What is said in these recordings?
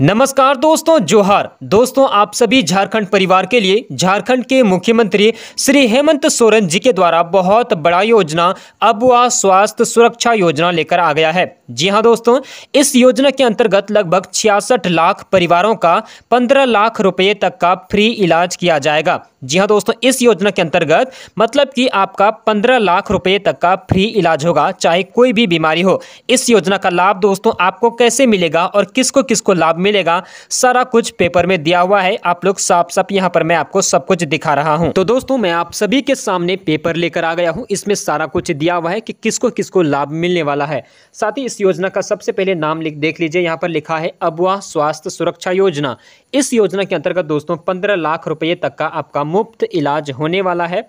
नमस्कार दोस्तों जोहार दोस्तों आप सभी झारखंड परिवार के लिए झारखंड के मुख्यमंत्री श्री हेमंत सोरेन जी के द्वारा बहुत बड़ा योजना अब वह स्वास्थ्य सुरक्षा योजना लेकर आ गया है जी हां दोस्तों इस योजना के अंतर्गत लगभग छियासठ लाख परिवारों का 15 लाख रुपए तक का फ्री इलाज किया जाएगा जी हाँ दोस्तों इस योजना के अंतर्गत मतलब कि आपका पंद्रह लाख रुपए तक का फ्री इलाज होगा चाहे कोई भी बीमारी हो इस योजना का लाभ दोस्तों आपको कैसे मिलेगा और किसको किसको लाभ मिलेगा सारा कुछ पेपर में दिया हुआ है आप लोग साफ साफ यहाँ पर मैं आपको सब कुछ दिखा रहा हूँ तो दोस्तों मैं आप सभी के सामने पेपर लेकर आ गया हूँ इसमें सारा कुछ दिया हुआ है कि किसको किसको लाभ मिलने वाला है साथ ही इस योजना का सबसे पहले नाम देख लीजिए यहाँ पर लिखा है अबुआ स्वास्थ्य सुरक्षा योजना इस योजना के अंतर्गत दोस्तों पंद्रह लाख रुपये तक का आपका मुफ्त इलाज होने वाला है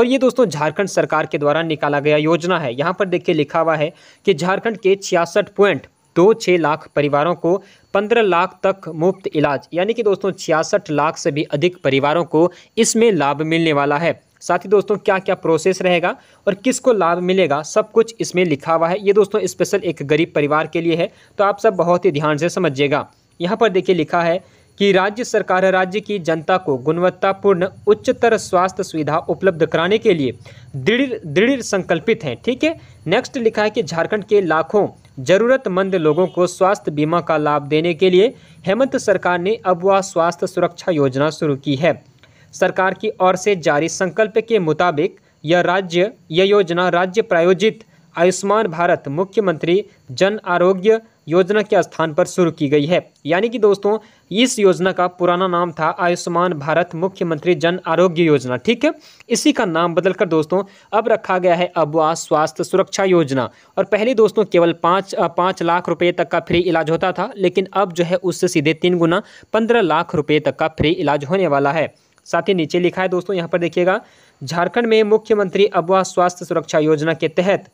और ये दोस्तों झारखंड सरकार के द्वारा निकाला गया योजना है यहाँ पर देखिए लिखा हुआ है कि झारखंड के छियासठ पॉइंट दो छः लाख परिवारों को पंद्रह लाख तक मुफ्त इलाज यानी कि दोस्तों छियासठ लाख से भी अधिक परिवारों को इसमें लाभ मिलने वाला है साथ ही दोस्तों क्या क्या प्रोसेस रहेगा और किसको लाभ मिलेगा सब कुछ इसमें लिखा हुआ है ये दोस्तों स्पेशल एक गरीब परिवार के लिए है तो आप सब बहुत ही ध्यान से समझिएगा यहाँ पर देखिए लिखा है कि राज्य सरकार राज्य की जनता को गुणवत्तापूर्ण उच्चतर स्वास्थ्य सुविधा उपलब्ध कराने के लिए दृढ़ दृढ़ संकल्पित हैं ठीक है नेक्स्ट लिखा है कि झारखंड के लाखों जरूरतमंद लोगों को स्वास्थ्य बीमा का लाभ देने के लिए हेमंत सरकार ने अब वह स्वास्थ्य सुरक्षा योजना शुरू की है सरकार की ओर से जारी संकल्प के मुताबिक यह राज्य यह योजना राज्य प्रायोजित आयुष्मान भारत मुख्यमंत्री जन आरोग्य योजना के स्थान पर शुरू की गई है यानी कि दोस्तों इस योजना का पुराना नाम था आयुष्मान भारत मुख्यमंत्री जन आरोग्य योजना ठीक है इसी का नाम बदलकर दोस्तों अब रखा गया है अबवा स्वास्थ्य सुरक्षा योजना और पहले दोस्तों केवल पाँच पाँच लाख रुपये तक का फ्री इलाज होता था लेकिन अब जो है उससे सीधे तीन गुना पंद्रह लाख रुपये तक का फ्री इलाज होने वाला है साथ ही नीचे लिखा है दोस्तों यहाँ पर देखिएगा झारखंड में मुख्यमंत्री अबवा स्वास्थ्य सुरक्षा योजना के तहत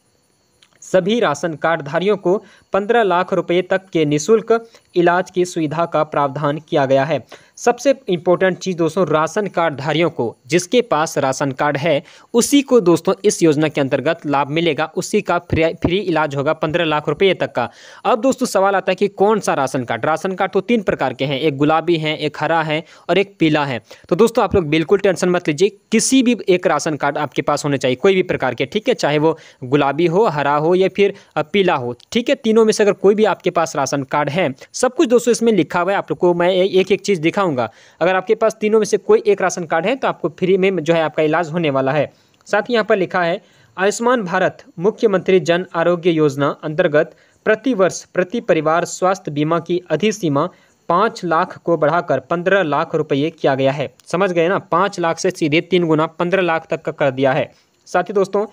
सभी राशन कार्डधारियों को पंद्रह लाख रुपये तक के निःशुल्क इलाज की सुविधा का प्रावधान किया गया है सबसे इम्पोर्टेंट चीज़ दोस्तों राशन कार्ड धारियों को जिसके पास राशन कार्ड है उसी को दोस्तों इस योजना के अंतर्गत लाभ मिलेगा उसी का फ्री फ्री इलाज होगा पंद्रह लाख रुपए तक का अब दोस्तों सवाल आता है कि कौन सा राशन कार्ड राशन कार्ड तो तीन प्रकार के हैं एक गुलाबी है एक हरा है और एक पीला है तो दोस्तों आप लोग बिल्कुल टेंशन मत लीजिए किसी भी एक राशन कार्ड आपके पास होने चाहिए कोई भी प्रकार के ठीक है चाहे वो गुलाबी हो हरा हो या फिर पीला हो ठीक है तीनों में से अगर कोई भी आपके पास राशन कार्ड है सब कुछ दोस्तों इसमें लिखा हुआ है आप लोग को मैं एक एक चीज़ दिखाऊंगा अगर आपके पास तीनों में से कोई एक राशन कार्ड है तो आपको फ्री में जो है आपका इलाज होने वाला है साथ ही यहाँ पर लिखा है आयुष्मान भारत मुख्यमंत्री जन आरोग्य योजना अंतर्गत प्रतिवर्ष प्रति परिवार स्वास्थ्य बीमा की अधिसीमा पाँच लाख को बढ़ाकर पंद्रह लाख रुपये किया गया है समझ गए ना पाँच लाख से सीधे तीन गुना पंद्रह लाख तक का कर दिया है साथ ही दोस्तों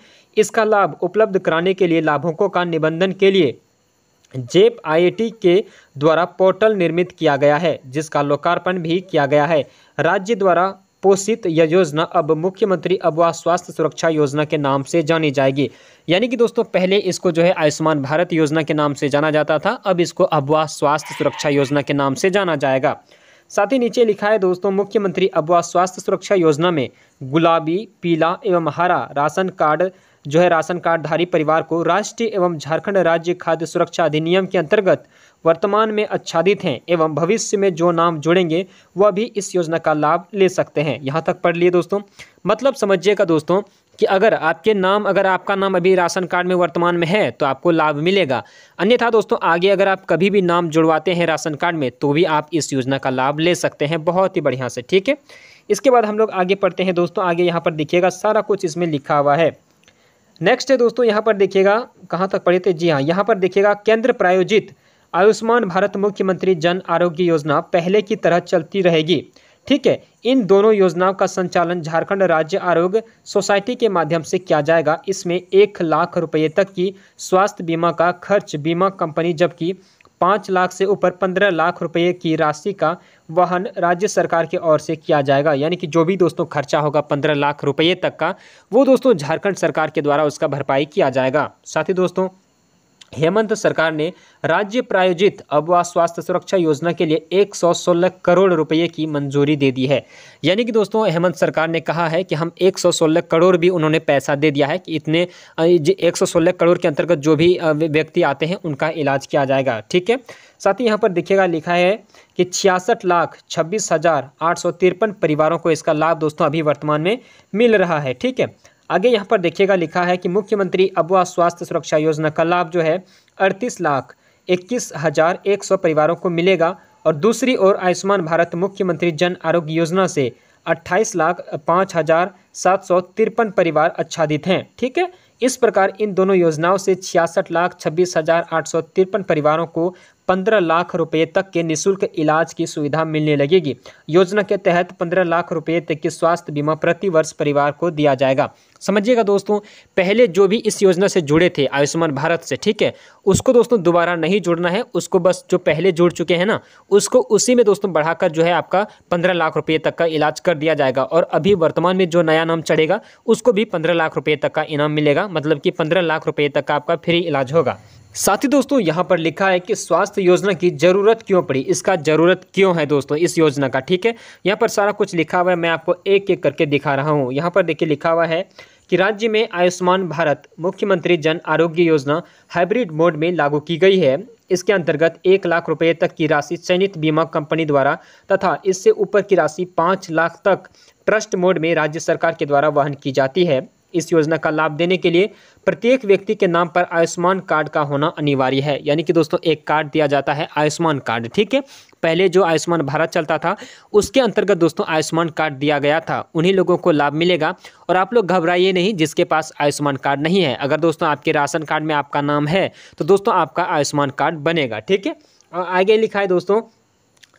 इसका लाभ उपलब्ध कराने के लिए लाभुकों का निबंधन के लिए जेप आईआईटी के द्वारा पोर्टल निर्मित किया गया है जिसका लोकार्पण भी किया गया है राज्य द्वारा पोषित यह योजना अब मुख्यमंत्री अबवा स्वास्थ्य सुरक्षा योजना के नाम से जानी जाएगी यानी कि दोस्तों पहले इसको जो है आयुष्मान भारत योजना के नाम से जाना जाता था अब इसको अबवा स्वास्थ्य सुरक्षा योजना के नाम से जाना जाएगा साथ ही नीचे लिखा है दोस्तों मुख्यमंत्री अबवा स्वास्थ्य सुरक्षा योजना में गुलाबी पीला एवं हरा राशन कार्ड जो है राशन कार्डधारी परिवार को राष्ट्रीय एवं झारखंड राज्य खाद्य सुरक्षा अधिनियम के अंतर्गत वर्तमान में आच्छादित हैं एवं भविष्य में जो नाम जुड़ेंगे वह भी इस योजना का लाभ ले सकते हैं यहाँ तक पढ़ लिए दोस्तों मतलब समझिएगा दोस्तों कि अगर आपके नाम अगर आपका नाम अभी राशन कार्ड में वर्तमान में है तो आपको लाभ मिलेगा अन्यथा दोस्तों आगे अगर आप कभी भी नाम जुड़वाते हैं राशन कार्ड में तो भी आप इस योजना का लाभ ले सकते हैं बहुत ही बढ़िया से ठीक है इसके बाद हम लोग आगे पढ़ते हैं दोस्तों आगे यहाँ पर देखिएगा सारा कुछ इसमें लिखा हुआ है नेक्स्ट है दोस्तों यहाँ पर देखिएगा कहाँ तक पढ़े थे जी हाँ यहाँ पर देखिएगा केंद्र प्रायोजित आयुष्मान भारत मुख्यमंत्री जन आरोग्य योजना पहले की तरह चलती रहेगी ठीक है इन दोनों योजनाओं का संचालन झारखंड राज्य आरोग्य सोसाइटी के माध्यम से किया जाएगा इसमें एक लाख रुपये तक की स्वास्थ्य बीमा का खर्च बीमा कंपनी जबकि पाँच लाख से ऊपर पंद्रह लाख रुपए की राशि का वहन राज्य सरकार की ओर से किया जाएगा यानी कि जो भी दोस्तों खर्चा होगा पंद्रह लाख रुपये तक का वो दोस्तों झारखंड सरकार के द्वारा उसका भरपाई किया जाएगा साथ ही दोस्तों हेमंत सरकार ने राज्य प्रायोजित अबवा स्वास्थ्य सुरक्षा योजना के लिए 116 करोड़ रुपए की मंजूरी दे दी है यानी कि दोस्तों हेमंत सरकार ने कहा है कि हम 116 करोड़ भी उन्होंने पैसा दे दिया है कि इतने 116 करोड़ के अंतर्गत जो भी व्यक्ति आते हैं उनका इलाज किया जाएगा ठीक है साथ ही यहाँ पर देखिएगा लिखा है कि छियासठ लाख छब्बीस हज़ार आठ सौ तिरपन परिवारों को इसका लाभ दोस्तों अभी वर्तमान में मिल रहा है ठीक है आगे यहाँ पर देखिएगा लिखा है कि मुख्यमंत्री अबुआ स्वास्थ्य सुरक्षा योजना का लाभ जो है अड़तीस लाख इक्कीस हज़ार एक सौ परिवारों को मिलेगा और दूसरी ओर आयुष्मान भारत मुख्यमंत्री जन आरोग्य योजना से अट्ठाईस लाख पाँच हज़ार सात सौ तिरपन परिवार आच्छादित हैं ठीक है इस प्रकार इन दोनों योजनाओं से छियासठ लाख छब्बीस हज़ार आठ सौ तिरपन परिवारों को पंद्रह लाख रुपए तक के निशुल्क इलाज की सुविधा मिलने लगेगी योजना के तहत पंद्रह लाख रुपए तक की स्वास्थ्य बीमा प्रतिवर्ष परिवार को दिया जाएगा समझिएगा दोस्तों पहले जो भी इस योजना से जुड़े थे आयुष्मान भारत से ठीक है उसको दोस्तों दोबारा नहीं जुड़ना है उसको बस जो पहले जुड़ चुके हैं ना उसको उसी में दोस्तों बढ़ाकर जो है आपका पंद्रह लाख रुपये तक का इलाज कर दिया जाएगा और अभी वर्तमान में जो नया नाम चढ़ेगा उसको भी पंद्रह लाख रुपये तक का इनाम मिलेगा मतलब कि पंद्रह लाख रुपये तक का आपका फ्री इलाज होगा साथ ही दोस्तों यहाँ पर लिखा है कि स्वास्थ्य योजना की ज़रूरत क्यों पड़ी इसका ज़रूरत क्यों है दोस्तों इस योजना का ठीक है यहाँ पर सारा कुछ लिखा हुआ है मैं आपको एक एक करके दिखा रहा हूँ यहाँ पर देखिए लिखा हुआ है कि राज्य में आयुष्मान भारत मुख्यमंत्री जन आरोग्य योजना हाइब्रिड मोड में लागू की गई है इसके अंतर्गत एक लाख रुपये तक की राशि चयनित बीमा कंपनी द्वारा तथा इससे ऊपर की राशि पाँच लाख तक ट्रस्ट मोड में राज्य सरकार के द्वारा वहन की जाती है इस योजना का लाभ देने के लिए प्रत्येक व्यक्ति के नाम पर आयुष्मान कार्ड का होना अनिवार्य है यानी कि दोस्तों एक कार्ड दिया जाता है आयुष्मान कार्ड ठीक है पहले जो आयुष्मान भारत चलता था उसके अंतर्गत दोस्तों आयुष्मान कार्ड दिया गया था उन्हीं लोगों को लाभ मिलेगा और आप लोग घबराइए नहीं जिसके पास आयुष्मान कार्ड नहीं है अगर दोस्तों आपके राशन कार्ड में आपका नाम है तो दोस्तों आपका आयुष्मान कार्ड बनेगा ठीक है आगे लिखा है दोस्तों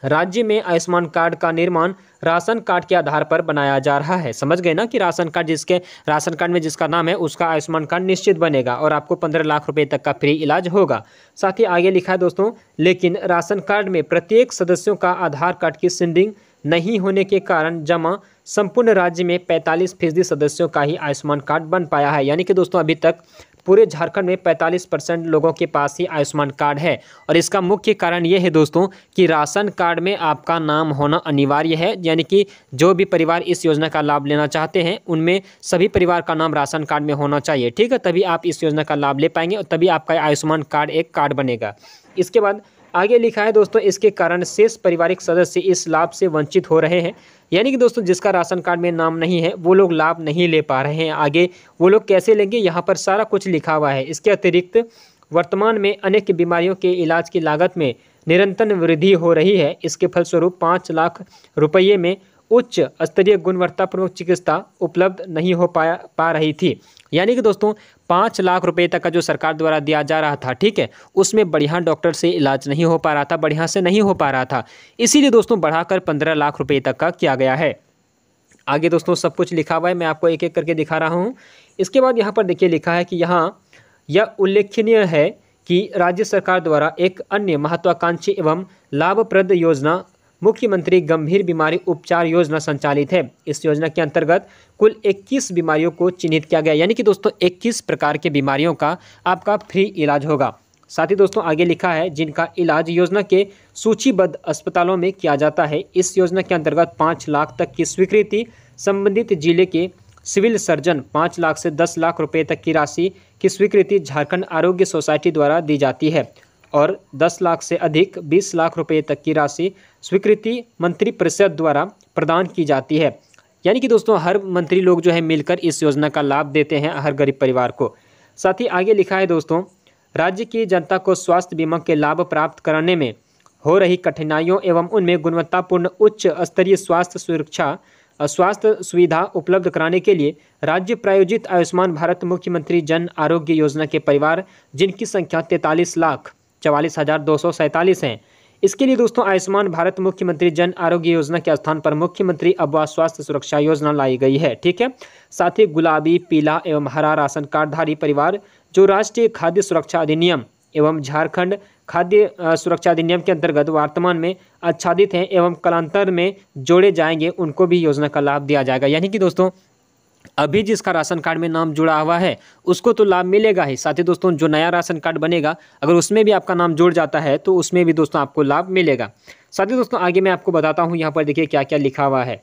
राज्य में आयुष्मान कार्ड का निर्माण राशन कार्ड के आधार पर बनाया जा रहा है समझ गए ना कि राशन कार्ड जिसके राशन कार्ड में जिसका नाम है उसका आयुष्मान कार्ड निश्चित बनेगा और आपको पंद्रह लाख रुपए तक का फ्री इलाज होगा साथ ही आगे लिखा है दोस्तों लेकिन राशन कार्ड में प्रत्येक सदस्यों का आधार कार्ड की सिंडिंग नहीं होने के कारण जमा संपूर्ण राज्य में पैंतालीस फीसदी सदस्यों का ही आयुष्मान कार्ड बन पाया है यानी कि दोस्तों अभी तक पूरे झारखंड में 45 परसेंट लोगों के पास ही आयुष्मान कार्ड है और इसका मुख्य कारण ये है दोस्तों कि राशन कार्ड में आपका नाम होना अनिवार्य है यानी कि जो भी परिवार इस योजना का लाभ लेना चाहते हैं उनमें सभी परिवार का नाम राशन कार्ड में होना चाहिए ठीक है तभी आप इस योजना का लाभ ले पाएंगे और तभी आपका आयुष्मान कार्ड एक कार्ड बनेगा इसके बाद आगे लिखा है दोस्तों इसके कारण शेष पारिवारिक सदस्य इस लाभ से वंचित हो रहे हैं यानी कि दोस्तों जिसका राशन कार्ड में नाम नहीं है वो लोग लाभ नहीं ले पा रहे हैं आगे वो लोग कैसे लेंगे यहाँ पर सारा कुछ लिखा हुआ है इसके अतिरिक्त वर्तमान में अनेक बीमारियों के इलाज की लागत में निरंतर वृद्धि हो रही है इसके फलस्वरूप पाँच लाख रुपये में उच्च स्तरीय गुणवत्तापूर्वक चिकित्सा उपलब्ध नहीं हो पाया पा रही थी यानी कि दोस्तों पाँच लाख रुपए तक का जो सरकार द्वारा दिया जा रहा था ठीक है उसमें बढ़िया डॉक्टर से इलाज नहीं हो पा रहा था बढ़िया से नहीं हो पा रहा था इसीलिए दोस्तों बढ़ाकर पंद्रह लाख रुपये तक का किया गया है आगे दोस्तों सब कुछ लिखा हुआ है मैं आपको एक एक करके दिखा रहा हूँ इसके बाद यहाँ पर देखिए लिखा है कि यहाँ यह उल्लेखनीय है कि राज्य सरकार द्वारा एक अन्य महत्वाकांक्षी एवं लाभप्रद योजना मुख्यमंत्री गंभीर बीमारी उपचार योजना संचालित है इस योजना के अंतर्गत कुल 21 बीमारियों को चिन्हित किया गया यानी कि दोस्तों 21 प्रकार के बीमारियों का आपका फ्री इलाज होगा साथ ही दोस्तों आगे लिखा है जिनका इलाज योजना के सूचीबद्ध अस्पतालों में किया जाता है इस योजना के अंतर्गत पाँच लाख तक की स्वीकृति संबंधित जिले के सिविल सर्जन पाँच लाख से दस लाख रुपये तक की राशि की स्वीकृति झारखंड आरोग्य सोसाइटी द्वारा दी जाती है और 10 लाख से अधिक 20 लाख रुपए तक की राशि स्वीकृति मंत्रिपरिषद द्वारा प्रदान की जाती है यानी कि दोस्तों हर मंत्री लोग जो है मिलकर इस योजना का लाभ देते हैं हर गरीब परिवार को साथ ही आगे लिखा है दोस्तों राज्य की जनता को स्वास्थ्य बीमा के लाभ प्राप्त कराने में हो रही कठिनाइयों एवं उनमें गुणवत्तापूर्ण उच्च स्तरीय स्वास्थ्य सुरक्षा स्वास्थ्य सुविधा उपलब्ध कराने के लिए राज्य प्रायोजित आयुष्मान भारत मुख्यमंत्री जन आरोग्य योजना के परिवार जिनकी संख्या तैंतालीस लाख चवालीस हज़ार दो सौ सैंतालीस हैं इसके लिए दोस्तों आयुष्मान भारत मुख्यमंत्री जन आरोग्य योजना के स्थान पर मुख्यमंत्री अबवा स्वास्थ्य सुरक्षा योजना लाई गई है ठीक है साथ ही गुलाबी पीला एवं हरा राशन कार्डधारी परिवार जो राष्ट्रीय खाद्य सुरक्षा अधिनियम एवं झारखंड खाद्य सुरक्षा अधिनियम के अंतर्गत वर्तमान में आच्छादित हैं एवं कलांतर में जोड़े जाएंगे उनको भी योजना का लाभ दिया जाएगा यानी कि दोस्तों अभी जिसका राशन कार्ड में नाम जुड़ा हुआ है उसको तो लाभ मिलेगा ही साथ ही दोस्तों जो नया राशन कार्ड बनेगा अगर उसमें भी आपका नाम जुड़ जाता है तो उसमें भी दोस्तों आपको लाभ मिलेगा साथ ही दोस्तों आगे मैं आपको बताता हूँ यहाँ पर देखिए क्या क्या लिखा हुआ है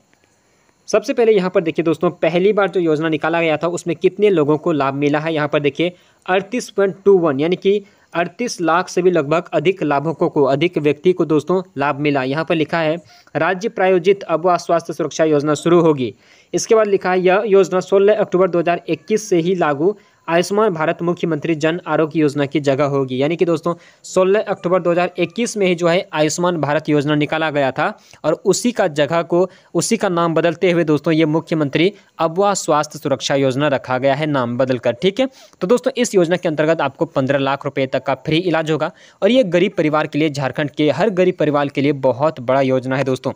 सबसे पहले यहाँ पर देखिए दोस्तों पहली बार जो योजना निकाला गया था उसमें कितने लोगों को लाभ मिला है यहाँ पर देखिए अड़तीस पॉइंट टू वन यानी कि अड़तीस लाख से भी लगभग अधिक लाभुकों को अधिक व्यक्ति को दोस्तों लाभ मिला यहाँ पर लिखा है राज्य प्रायोजित अब स्वास्थ्य सुरक्षा योजना शुरू होगी इसके बाद लिखा है यह योजना 16 अक्टूबर 2021 से ही लागू आयुष्मान भारत मुख्यमंत्री जन आरोग्य योजना की जगह होगी यानी कि दोस्तों 16 अक्टूबर 2021 में ही जो है आयुष्मान भारत योजना निकाला गया था और उसी का जगह को उसी का नाम बदलते हुए दोस्तों ये मुख्यमंत्री अबवा स्वास्थ्य सुरक्षा योजना रखा गया है नाम बदल कर ठीक है तो दोस्तों इस योजना के अंतर्गत आपको पंद्रह लाख रुपये तक का फ्री इलाज होगा और ये गरीब परिवार के लिए झारखंड के हर गरीब परिवार के लिए बहुत बड़ा योजना है दोस्तों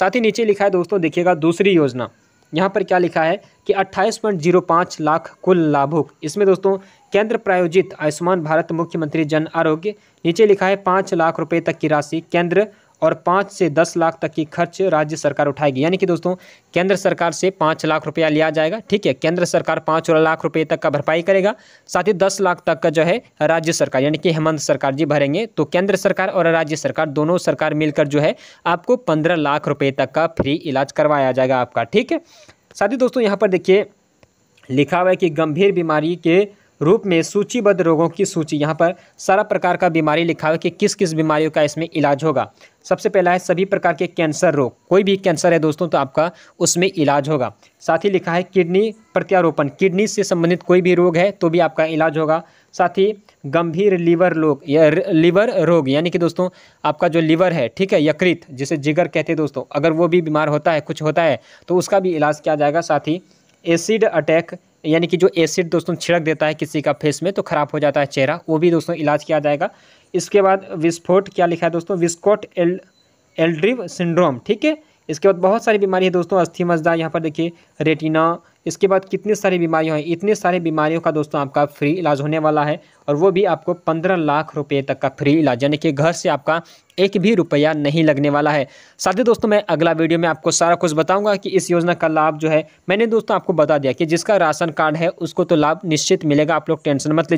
साथ ही नीचे लिखा है दोस्तों देखिएगा दूसरी योजना यहाँ पर क्या लिखा है कि 28.05 लाख कुल लाभुक इसमें दोस्तों केंद्र प्रायोजित आयुष्मान भारत मुख्यमंत्री जन आरोग्य नीचे लिखा है पाँच लाख रुपए तक की राशि केंद्र और पाँच से दस लाख तक की खर्च राज्य सरकार उठाएगी यानी कि दोस्तों केंद्र सरकार से पाँच लाख रुपया लिया जाएगा ठीक है केंद्र सरकार पाँच लाख रुपये तक का भरपाई करेगा साथ ही दस लाख तक का जो है राज्य सरकार यानी कि हेमंत सरकार जी भरेंगे तो केंद्र सरकार और राज्य सरकार दोनों सरकार मिलकर जो है आपको पंद्रह लाख रुपये तक का फ्री इलाज करवाया जाएगा आपका ठीक है साथ ही दोस्तों यहाँ पर देखिए लिखा हुआ है कि गंभीर बीमारी के रूप में सूचीबद्ध रोगों की सूची यहाँ पर सारा प्रकार का बीमारी लिखा हुआ कि किस किस बीमारियों का इसमें इलाज होगा सबसे पहला है सभी प्रकार के कैंसर रोग कोई भी कैंसर है दोस्तों तो आपका उसमें इलाज होगा साथ ही लिखा है किडनी प्रत्यारोपण किडनी से संबंधित कोई भी रोग है तो भी आपका इलाज होगा साथ ही गंभीर लीवर रोग या लीवर रोग यानी कि दोस्तों आपका जो लीवर है ठीक है यकृत जिसे जिगर कहते हैं दोस्तों अगर वो भी बीमार होता है कुछ होता है तो उसका भी इलाज किया जाएगा साथ ही एसिड अटैक यानी कि जो एसिड दोस्तों छिड़क देता है किसी का फेस में तो खराब हो जाता है चेहरा वो भी दोस्तों इलाज किया जाएगा इसके बाद विस्फोट क्या लिखा है दोस्तों विस्कोट एल एल्ड्रिव सिंड्रोम ठीक है इसके बाद बहुत सारी बीमारी है दोस्तों अस्थि मजदा यहाँ पर देखिए रेटिना इसके बाद कितने सारी बीमारियाँ हैं इतने सारे बीमारियों का दोस्तों आपका फ्री इलाज होने वाला है और वो भी आपको पंद्रह लाख रुपये तक का फ्री इलाज यानी कि घर से आपका एक भी रुपया नहीं लगने वाला है साथ ही दोस्तों मैं अगला वीडियो में आपको सारा कुछ बताऊंगा कि इस योजना का लाभ जो है मैंने दोस्तों आपको बता दिया कि जिसका राशन कार्ड है उसको तो लाभ निश्चित मिलेगा आप लोग टेंशन मत लीजिए